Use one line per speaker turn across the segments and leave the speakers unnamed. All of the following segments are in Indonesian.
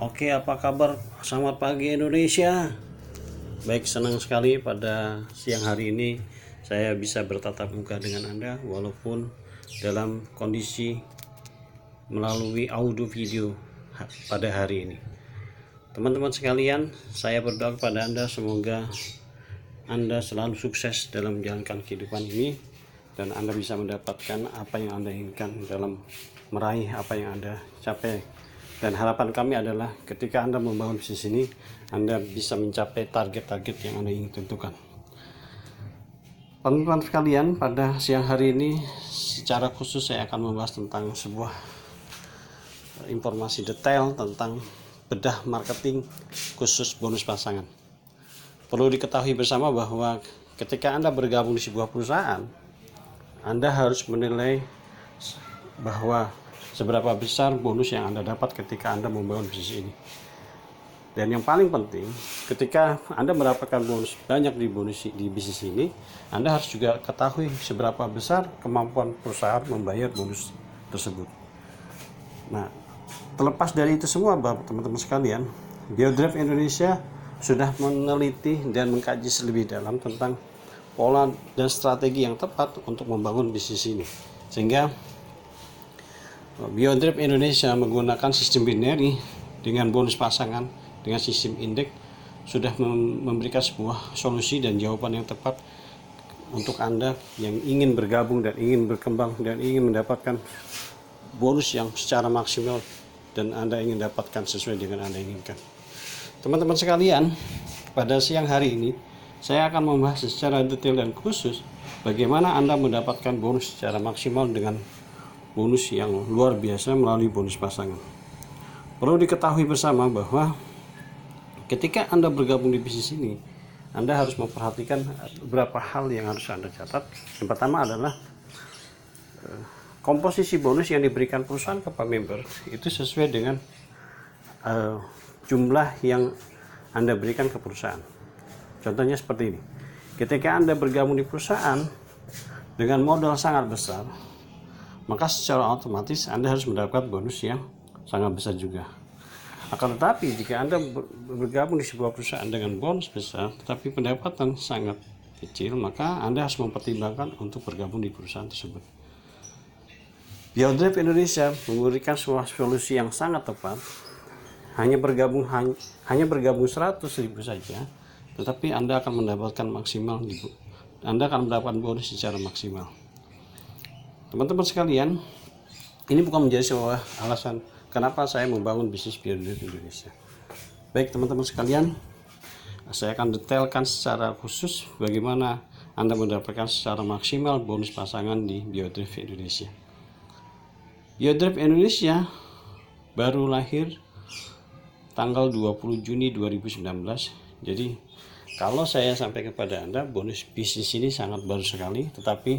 Oke, apa kabar? Selamat pagi Indonesia. Baik, senang sekali pada siang hari ini saya bisa bertatap muka dengan Anda walaupun dalam kondisi melalui audio video pada hari ini. Teman-teman sekalian, saya berdoa kepada Anda semoga Anda selalu sukses dalam menjalankan kehidupan ini dan Anda bisa mendapatkan apa yang Anda inginkan dalam meraih apa yang Anda capai dan harapan kami adalah ketika Anda membangun bisnis ini, Anda bisa mencapai target-target yang Anda ingin tentukan. Pengumuman sekalian, pada siang hari ini secara khusus saya akan membahas tentang sebuah informasi detail tentang bedah marketing khusus bonus pasangan. Perlu diketahui bersama bahwa ketika Anda bergabung di sebuah perusahaan, Anda harus menilai bahwa seberapa besar bonus yang Anda dapat ketika Anda membangun bisnis ini. Dan yang paling penting, ketika Anda mendapatkan bonus banyak di bonus di bisnis ini, Anda harus juga ketahui seberapa besar kemampuan perusahaan membayar bonus tersebut. Nah, terlepas dari itu semua, teman-teman sekalian, Biodrive Indonesia sudah meneliti dan mengkaji lebih dalam tentang pola dan strategi yang tepat untuk membangun bisnis ini. Sehingga Biodrip Indonesia menggunakan sistem binary dengan bonus pasangan dengan sistem indeks sudah memberikan sebuah solusi dan jawaban yang tepat untuk Anda yang ingin bergabung dan ingin berkembang dan ingin mendapatkan bonus yang secara maksimal dan Anda ingin dapatkan sesuai dengan Anda inginkan. Teman-teman sekalian, pada siang hari ini saya akan membahas secara detail dan khusus bagaimana Anda mendapatkan bonus secara maksimal dengan bonus yang luar biasa melalui bonus pasangan. Perlu diketahui bersama bahwa ketika Anda bergabung di bisnis ini, Anda harus memperhatikan beberapa hal yang harus Anda catat. Yang pertama adalah eh, komposisi bonus yang diberikan perusahaan kepada member itu sesuai dengan eh, jumlah yang Anda berikan ke perusahaan. Contohnya seperti ini. Ketika Anda bergabung di perusahaan dengan modal sangat besar, maka secara otomatis Anda harus mendapatkan bonus yang sangat besar juga. Akan tetapi jika Anda bergabung di sebuah perusahaan dengan bonus besar tetapi pendapatan sangat kecil, maka Anda harus mempertimbangkan untuk bergabung di perusahaan tersebut. Biodrive Indonesia memberikan sebuah solusi yang sangat tepat. Hanya bergabung hanya bergabung ribu saja, tetapi Anda akan mendapatkan maksimal Anda akan mendapatkan bonus secara maksimal teman-teman sekalian ini bukan menjadi sebuah alasan kenapa saya membangun bisnis di Indonesia baik teman-teman sekalian saya akan detailkan secara khusus bagaimana anda mendapatkan secara maksimal bonus pasangan di Biodrift Indonesia. Biodrift Indonesia baru lahir tanggal 20 Juni 2019. Jadi kalau saya sampai kepada Anda bonus bisnis ini sangat baru sekali tetapi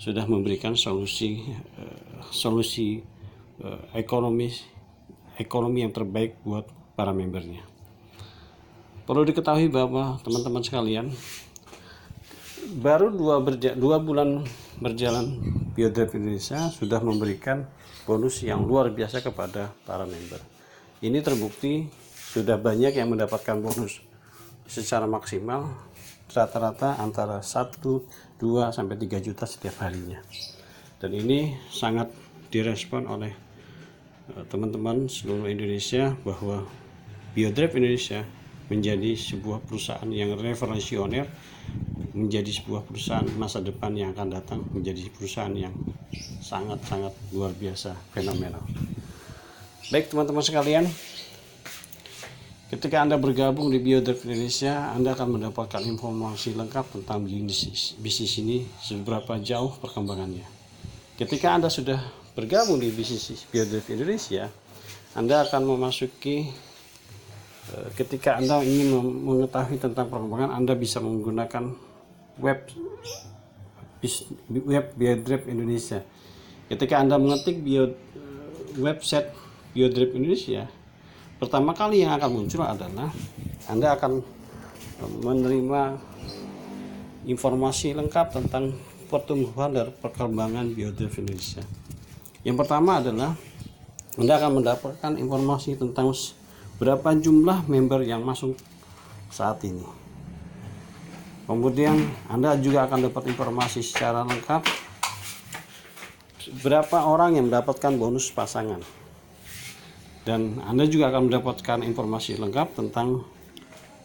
sudah memberikan solusi eh, solusi uh, ekonomi ekonomi yang terbaik buat para membernya. Perlu diketahui bahwa teman-teman sekalian baru dua, berja dua bulan berjalan Biodrive Indonesia sudah memberikan bonus yang luar biasa kepada para member. Ini terbukti sudah banyak yang mendapatkan bonus secara maksimal rata-rata antara 1, 2 sampai 3 juta setiap harinya. Dan ini sangat direspon oleh eh, teman-teman seluruh Indonesia bahwa Biodrive Indonesia menjadi sebuah perusahaan yang revolusioner, menjadi sebuah perusahaan masa depan yang akan datang, menjadi perusahaan yang sangat-sangat luar biasa fenomenal. Baik teman-teman sekalian, Ketika Anda bergabung di Biodrive Indonesia, Anda akan mendapatkan informasi lengkap tentang bisnis, bisnis ini, seberapa jauh perkembangannya. Ketika Anda sudah bergabung di bisnis Biodrive Indonesia, Anda akan memasuki eh, ketika Anda ingin mengetahui tentang perkembangan, Anda bisa menggunakan web web Biodrip Indonesia. Ketika Anda mengetik bio, eh, website Biodrip Indonesia, pertama kali yang akan muncul adalah Anda akan e, menerima informasi lengkap tentang pertumbuhan dan perkembangan biodiversitas Indonesia. Yang pertama adalah Anda akan mendapatkan informasi tentang berapa jumlah member yang masuk saat ini. Kemudian Anda juga akan dapat informasi secara lengkap berapa orang yang mendapatkan bonus pasangan dan Anda juga akan mendapatkan informasi lengkap tentang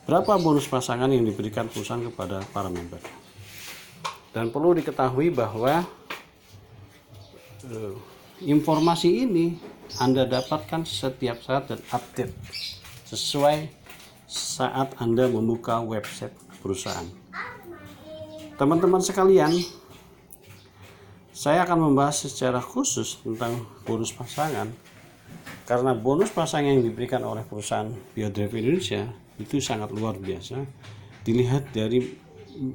berapa bonus pasangan yang diberikan perusahaan kepada para member. Dan perlu diketahui bahwa uh, informasi ini Anda dapatkan setiap saat dan update sesuai saat Anda membuka website perusahaan. Teman-teman sekalian, saya akan membahas secara khusus tentang bonus pasangan karena bonus pasang yang diberikan oleh perusahaan Biodrive Indonesia itu sangat luar biasa. Dilihat dari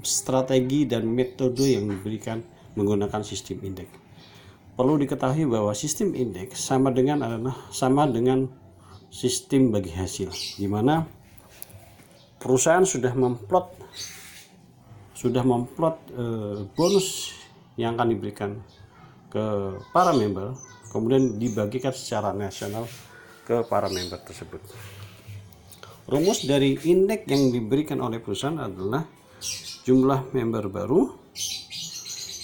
strategi dan metode yang diberikan menggunakan sistem indeks. Perlu diketahui bahwa sistem indeks sama dengan adalah sama dengan sistem bagi hasil, di mana perusahaan sudah memplot sudah memplot eh, bonus yang akan diberikan ke para member kemudian dibagikan secara nasional ke para member tersebut. Rumus dari indeks yang diberikan oleh perusahaan adalah jumlah member baru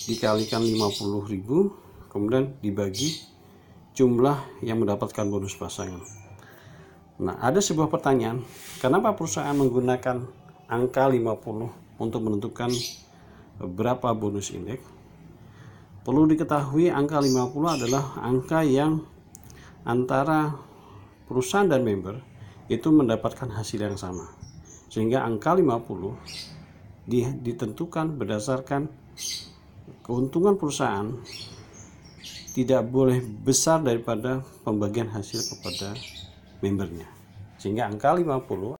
dikalikan 50.000 kemudian dibagi jumlah yang mendapatkan bonus pasangan. Nah, ada sebuah pertanyaan, kenapa perusahaan menggunakan angka 50 untuk menentukan berapa bonus indeks? Perlu diketahui angka 50 adalah angka yang antara perusahaan dan member itu mendapatkan hasil yang sama. Sehingga angka 50 ditentukan berdasarkan keuntungan perusahaan tidak boleh besar daripada pembagian hasil kepada membernya. Sehingga angka 50